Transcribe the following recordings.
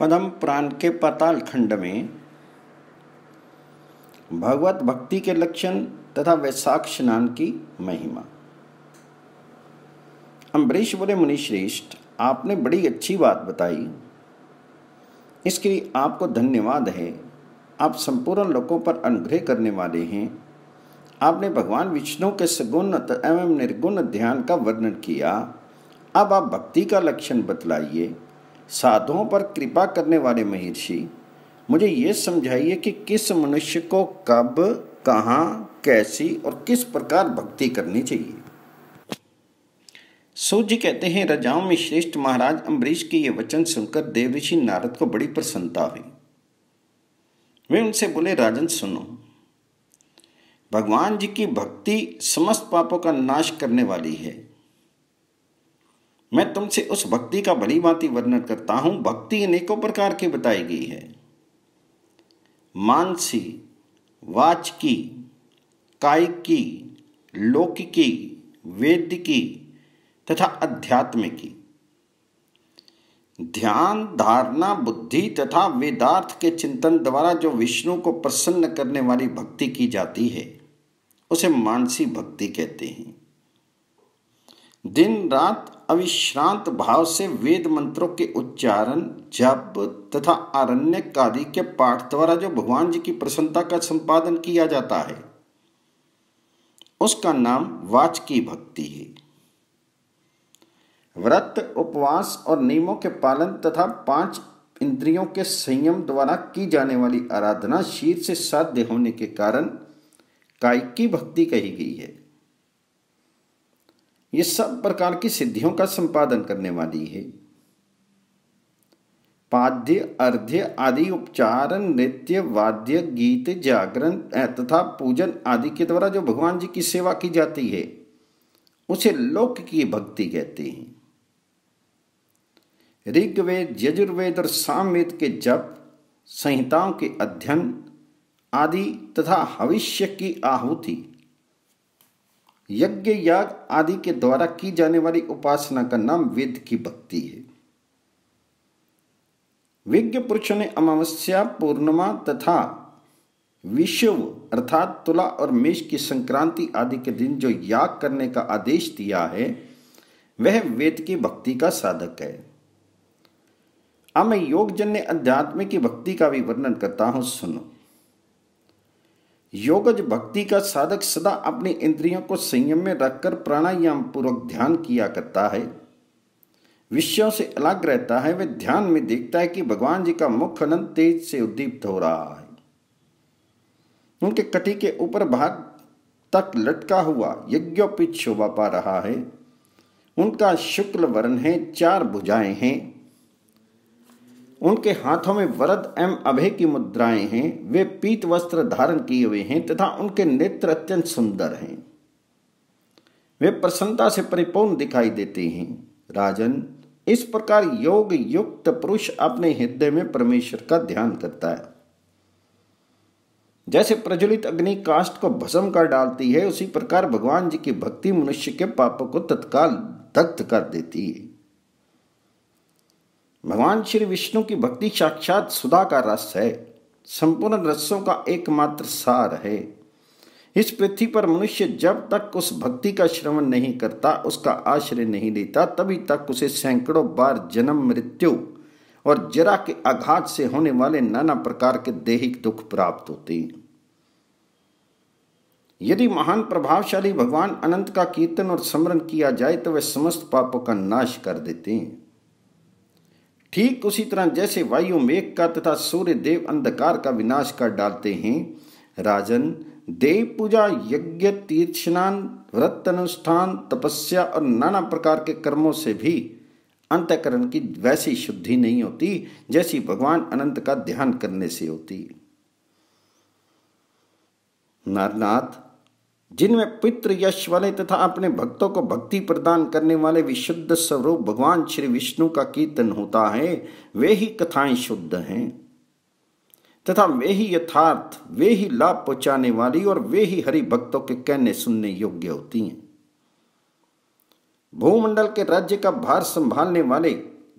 पदम प्राण के पाताल खंड में भगवत भक्ति के लक्षण तथा वैशाख स्नान की महिमा अम्बरीश बोले मुनिश्रेष्ठ आपने बड़ी अच्छी बात बताई इसके लिए आपको धन्यवाद है आप संपूर्ण लोगों पर अनुग्रह करने वाले हैं आपने भगवान विष्णु के सगुण एवं निर्गुण ध्यान का वर्णन किया अब आप भक्ति का लक्षण बतलाइए साधुओं पर कृपा करने वाले महर्षि मुझे ये समझाइए कि किस मनुष्य को कब कहाँ कैसी और किस प्रकार भक्ति करनी चाहिए सूर्य कहते हैं रजाओं में श्रेष्ठ महाराज अम्बरीश के ये वचन सुनकर देव ऋषि नारद को बड़ी प्रसन्नता हुई वे उनसे बोले राजन सुनो भगवान जी की भक्ति समस्त पापों का नाश करने वाली है मैं तुमसे उस भक्ति का भली भांति वर्णन करता हूं भक्ति अनेकों प्रकार की बताई गई है मानसी वाच की कायिक की लोक की वेद की तथा अध्यात्म की ध्यान धारणा बुद्धि तथा वेदार्थ के चिंतन द्वारा जो विष्णु को प्रसन्न करने वाली भक्ति की जाती है उसे मानसी भक्ति कहते हैं दिन रात अविश्रांत भाव से वेद मंत्रों के उच्चारण जप तथा आरण्य आदि के पाठ द्वारा जो भगवान जी की प्रसन्नता का संपादन किया जाता है उसका नाम वाच की भक्ति है व्रत उपवास और नियमों के पालन तथा पांच इंद्रियों के संयम द्वारा की जाने वाली आराधना शीर से साध्य होने के कारण काय की भक्ति कही गई है ये सब प्रकार की सिद्धियों का संपादन करने वाली है पाद्य अर्ध्य आदि उपचार नृत्य वाद्य गीत जागरण तथा पूजन आदि के द्वारा जो भगवान जी की सेवा की जाती है उसे लोक की भक्ति कहते हैं ऋग्वेद यजुर्वेद और सामवेद के जप संहिताओं के अध्ययन आदि तथा भविष्य की आहुति यज्ञ याग आदि के द्वारा की जाने वाली उपासना का नाम वेद की भक्ति है विज्ञ पुरुषों ने अमावस्या पूर्णिमा तथा विषुव अर्थात तुला और मेष की संक्रांति आदि के दिन जो याग करने का आदेश दिया है वह वेद की भक्ति का साधक है अब मैं योगजन्य अध्यात्म की भक्ति का भी वर्णन करता हूं सुनो योगज भक्ति का साधक सदा अपनी इंद्रियों को संयम में रखकर प्राणायाम पूर्वक ध्यान किया करता है विषयों से अलग रहता है वह ध्यान में देखता है कि भगवान जी का मुख अनंत तेज से उद्दीप्त हो रहा है उनके कटी के ऊपर भाग तक लटका हुआ यज्ञोपित शोभा पा रहा है उनका शुक्ल वर्ण है चार भुजाएं हैं उनके हाथों में वरद एवं अभय की मुद्राएं हैं वे पीत वस्त्र धारण किए हुए हैं तथा उनके नेत्र अत्यंत सुंदर हैं वे प्रसन्नता से परिपूर्ण दिखाई देते हैं राजन इस प्रकार योग युक्त पुरुष अपने हृदय में परमेश्वर का ध्यान करता है जैसे प्रज्वलित अग्नि काष्ट को भस्म कर डालती है उसी प्रकार भगवान जी की भक्ति मनुष्य के पापों को तत्काल दग्ध कर देती है भगवान श्री विष्णु की भक्ति साक्षात सुधा का रस है संपूर्ण रसों का एकमात्र सार है इस पृथ्वी पर मनुष्य जब तक उस भक्ति का श्रवण नहीं करता उसका आश्रय नहीं लेता तभी तक उसे सैकड़ों बार जन्म मृत्यु और जरा के आघात से होने वाले नाना प्रकार के देहिक दुख प्राप्त होते हैं यदि महान प्रभावशाली भगवान अनंत का कीर्तन और स्मरण किया जाए तो वह समस्त पापों का नाश कर देते हैं ठीक उसी तरह जैसे वायु मेघ का तथा सूर्य देव अंधकार का विनाश कर डालते हैं राजन देव पूजा यज्ञ स्नान व्रत अनुष्ठान तपस्या और नाना प्रकार के कर्मों से भी अंतकरण की वैसी शुद्धि नहीं होती जैसी भगवान अनंत का ध्यान करने से होती नारनाथ जिनमें पित्र यश वाले तथा अपने भक्तों को भक्ति प्रदान करने वाले विशुद्ध स्वरूप भगवान श्री विष्णु का कीर्तन होता है वे ही कथाएं शुद्ध हैं तथा वे ही यथार्थ वे ही लाभ पहुंचाने वाली और वे ही हरि भक्तों के कहने सुनने योग्य होती हैं भूमंडल के राज्य का भार संभालने वाले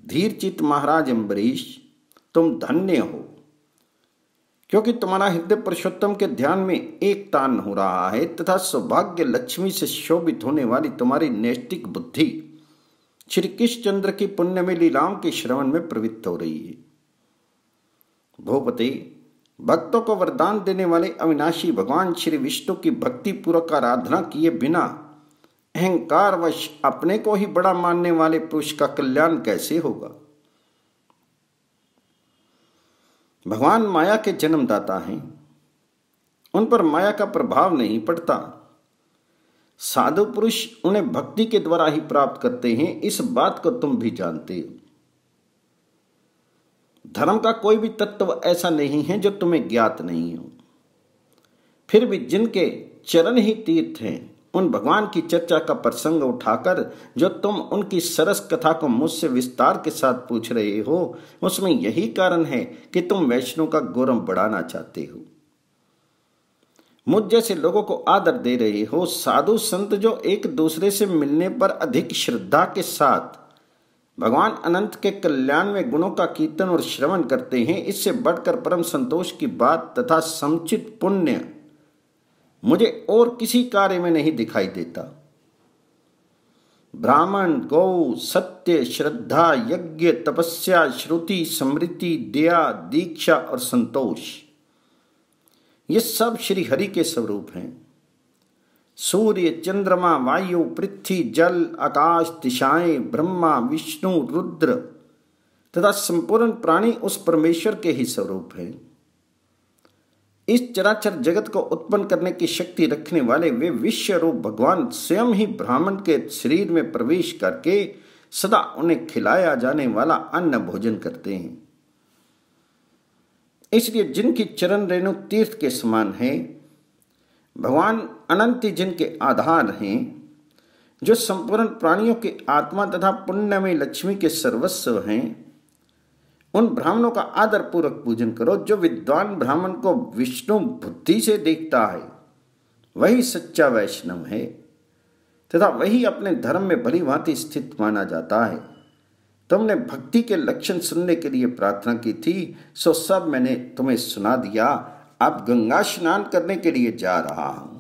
धीरचित महाराज अम्बरीश तुम धन्य हो क्योंकि तुम्हारा हृदय पुरुषोत्तम के ध्यान में एक तान हो रहा है तथा सौभाग्य लक्ष्मी से शोभित होने वाली तुम्हारी नैष्टिक बुद्धि श्री कृष्णचंद्र की पुण्य में लीलाम के श्रवण में प्रवृत्त हो रही है भोपति भक्तों को वरदान देने वाले अविनाशी भगवान श्री विष्णु की भक्ति पूर्वक आराधना किए बिना अहंकारवश अपने को ही बड़ा मानने वाले पुरुष का कल्याण कैसे होगा भगवान माया के जन्मदाता हैं उन पर माया का प्रभाव नहीं पड़ता साधु पुरुष उन्हें भक्ति के द्वारा ही प्राप्त करते हैं इस बात को तुम भी जानते हो धर्म का कोई भी तत्व ऐसा नहीं है जो तुम्हें ज्ञात नहीं हो फिर भी जिनके चरण ही तीर्थ हैं उन भगवान की चर्चा का प्रसंग उठाकर जो तुम उनकी सरस कथा को मुझसे विस्तार के साथ पूछ रहे हो उसमें यही कारण है कि तुम वैष्णव का गौरव बढ़ाना चाहते हो मुझ जैसे लोगों को आदर दे रहे हो साधु संत जो एक दूसरे से मिलने पर अधिक श्रद्धा के साथ भगवान अनंत के कल्याण में गुणों का कीर्तन और श्रवण करते हैं इससे बढ़कर परम संतोष की बात तथा समुचित पुण्य मुझे और किसी कार्य में नहीं दिखाई देता ब्राह्मण गौ सत्य श्रद्धा यज्ञ तपस्या श्रुति समृद्धि दया दीक्षा और संतोष ये सब श्री हरि के स्वरूप हैं सूर्य चंद्रमा वायु पृथ्वी जल आकाश दिशाएं ब्रह्मा विष्णु रुद्र तथा संपूर्ण प्राणी उस परमेश्वर के ही स्वरूप हैं इस चराचर जगत को उत्पन्न करने की शक्ति रखने वाले वे विश्व रूप भगवान स्वयं ही ब्राह्मण के शरीर में प्रवेश करके सदा उन्हें खिलाया जाने वाला अन्न भोजन करते हैं इसलिए जिनकी चरण रेणु तीर्थ के समान है भगवान अनंत जिनके आधार हैं जो संपूर्ण प्राणियों के आत्मा तथा पुण्य में लक्ष्मी के सर्वस्व हैं उन ब्राह्मणों का आदर पूर्वक पूजन करो जो विद्वान ब्राह्मण को विष्णु बुद्धि से देखता है वही सच्चा वैष्णव है तथा वही अपने धर्म में भली भांति स्थित माना जाता है तुमने भक्ति के लक्षण सुनने के लिए प्रार्थना की थी सो सब मैंने तुम्हें सुना दिया अब गंगा स्नान करने के लिए जा रहा हूं